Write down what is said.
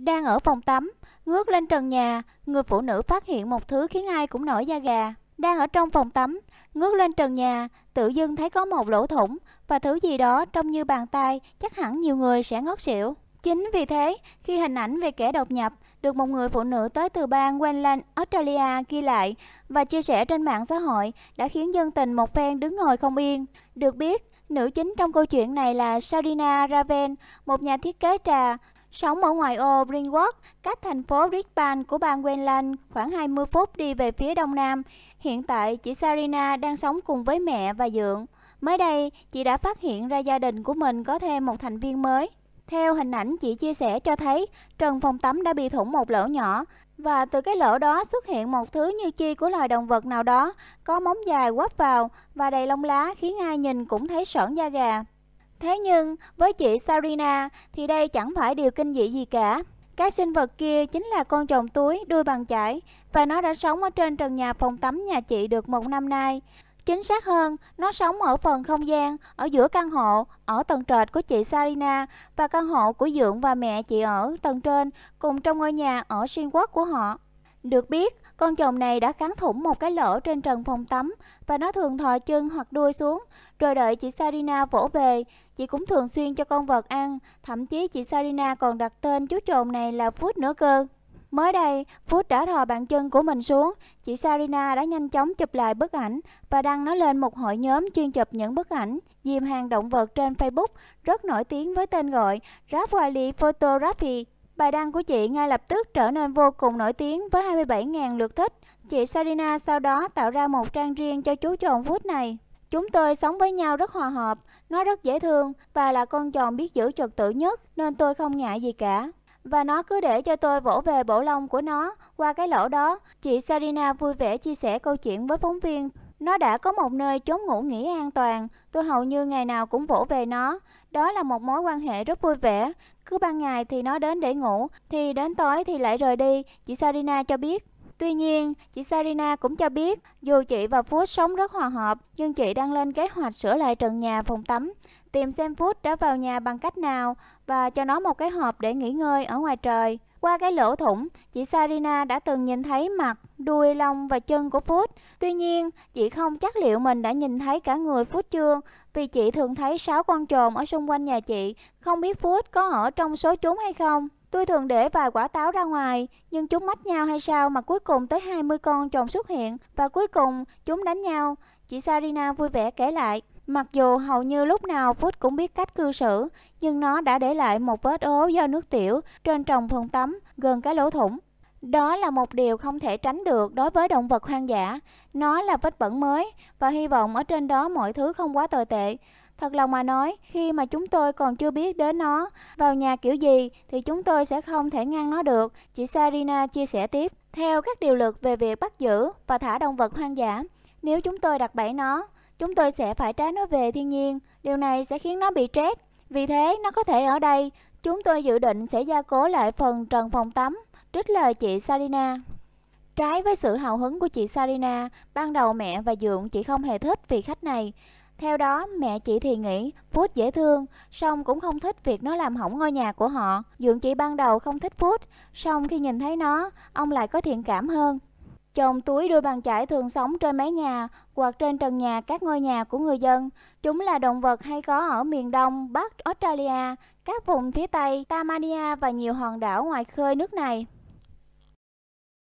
Đang ở phòng tắm, ngước lên trần nhà, người phụ nữ phát hiện một thứ khiến ai cũng nổi da gà. Đang ở trong phòng tắm, ngước lên trần nhà, tự dưng thấy có một lỗ thủng và thứ gì đó trông như bàn tay, chắc hẳn nhiều người sẽ ngất xỉu. Chính vì thế, khi hình ảnh về kẻ đột nhập được một người phụ nữ tới từ bang Queensland, Australia ghi lại và chia sẻ trên mạng xã hội đã khiến dân tình một phen đứng ngồi không yên. Được biết, nữ chính trong câu chuyện này là Saudina Raven, một nhà thiết kế trà, Sống ở ngoài ô Ringwood, cách thành phố Brisbane của bang Queensland khoảng 20 phút đi về phía đông nam, hiện tại chị Sarina đang sống cùng với mẹ và Dượng. Mới đây, chị đã phát hiện ra gia đình của mình có thêm một thành viên mới. Theo hình ảnh chị chia sẻ cho thấy, trần phòng tắm đã bị thủng một lỗ nhỏ và từ cái lỗ đó xuất hiện một thứ như chi của loài động vật nào đó, có móng dài quắp vào và đầy lông lá khiến ai nhìn cũng thấy sởn da gà. Thế nhưng, với chị Sarina thì đây chẳng phải điều kinh dị gì cả. Các sinh vật kia chính là con chồng túi đuôi bằng chải và nó đã sống ở trên trần nhà phòng tắm nhà chị được một năm nay. Chính xác hơn, nó sống ở phần không gian, ở giữa căn hộ, ở tầng trệt của chị Sarina và căn hộ của Dượng và mẹ chị ở tầng trên cùng trong ngôi nhà ở sinh quốc của họ. Được biết, con chồng này đã kháng thủng một cái lỗ trên trần phòng tắm và nó thường thò chân hoặc đuôi xuống, rồi đợi chị Sarina vỗ về. Chị cũng thường xuyên cho con vật ăn, thậm chí chị Sarina còn đặt tên chú trồn này là Phút nữa cơ. Mới đây, Phút đã thò bàn chân của mình xuống, chị Sarina đã nhanh chóng chụp lại bức ảnh và đăng nó lên một hội nhóm chuyên chụp những bức ảnh dìm hàng động vật trên Facebook rất nổi tiếng với tên gọi Rap Photography Bài đăng của chị ngay lập tức trở nên vô cùng nổi tiếng với 27.000 lượt thích. Chị Sarina sau đó tạo ra một trang riêng cho chú chồn vút này. Chúng tôi sống với nhau rất hòa hợp, nó rất dễ thương và là con chồng biết giữ trật tự nhất nên tôi không ngại gì cả. Và nó cứ để cho tôi vỗ về bộ lông của nó qua cái lỗ đó. Chị Sarina vui vẻ chia sẻ câu chuyện với phóng viên nó đã có một nơi chốn ngủ nghỉ an toàn, tôi hầu như ngày nào cũng vỗ về nó. Đó là một mối quan hệ rất vui vẻ. Cứ ban ngày thì nó đến để ngủ, thì đến tối thì lại rời đi, chị Sarina cho biết. Tuy nhiên, chị Sarina cũng cho biết, dù chị và Phút sống rất hòa hợp, nhưng chị đang lên kế hoạch sửa lại trần nhà phòng tắm, tìm xem Phút đã vào nhà bằng cách nào và cho nó một cái hộp để nghỉ ngơi ở ngoài trời. Qua cái lỗ thủng, chị Sarina đã từng nhìn thấy mặt, đuôi, lông và chân của Phút. Tuy nhiên, chị không chắc liệu mình đã nhìn thấy cả người Phút chưa, vì chị thường thấy 6 con trồn ở xung quanh nhà chị, không biết Phút có ở trong số chúng hay không. Tôi thường để vài quả táo ra ngoài, nhưng chúng mách nhau hay sao mà cuối cùng tới 20 con trồn xuất hiện và cuối cùng chúng đánh nhau. Chị Sarina vui vẻ kể lại. Mặc dù hầu như lúc nào Phút cũng biết cách cư xử, nhưng nó đã để lại một vết ố do nước tiểu trên trồng phần tắm gần cái lỗ thủng. Đó là một điều không thể tránh được đối với động vật hoang dã. Nó là vết bẩn mới và hy vọng ở trên đó mọi thứ không quá tồi tệ. Thật lòng mà nói, khi mà chúng tôi còn chưa biết đến nó, vào nhà kiểu gì thì chúng tôi sẽ không thể ngăn nó được, chị Sarina chia sẻ tiếp. Theo các điều luật về việc bắt giữ và thả động vật hoang dã, nếu chúng tôi đặt bẫy nó, chúng tôi sẽ phải trá nó về thiên nhiên. Điều này sẽ khiến nó bị stress. Vì thế, nó có thể ở đây. Chúng tôi dự định sẽ gia cố lại phần trần phòng tắm, trích lời chị Sarina. Trái với sự hào hứng của chị Sarina, ban đầu mẹ và Dượng chị không hề thích vị khách này. Theo đó, mẹ chị thì nghĩ Phút dễ thương, song cũng không thích việc nó làm hỏng ngôi nhà của họ. Dượng chị ban đầu không thích Phút, song khi nhìn thấy nó, ông lại có thiện cảm hơn. Chồng túi đôi bàn chải thường sống trên mái nhà hoặc trên trần nhà các ngôi nhà của người dân. Chúng là động vật hay có ở miền Đông, Bắc Australia, các vùng phía Tây, Tasmania và nhiều hòn đảo ngoài khơi nước này.